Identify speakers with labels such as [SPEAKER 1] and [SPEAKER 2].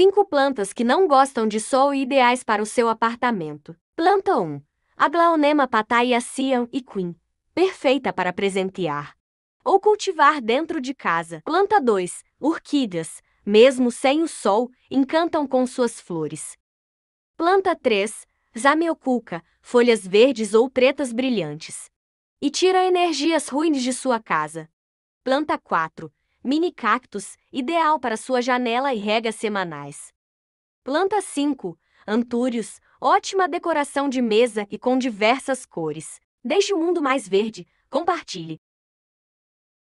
[SPEAKER 1] Cinco plantas que não gostam de sol e ideais para o seu apartamento. Planta 1. Aglaonema Glaonema pataia e queen, Perfeita para presentear. Ou cultivar dentro de casa. Planta 2. Orquídeas, mesmo sem o sol, encantam com suas flores. Planta 3. Zameoculca, folhas verdes ou pretas brilhantes. E tira energias ruins de sua casa. Planta 4 mini cactus, ideal para sua janela e regas semanais. Planta 5, antúrios, ótima decoração de mesa e com diversas cores. Deixe o mundo mais verde, compartilhe.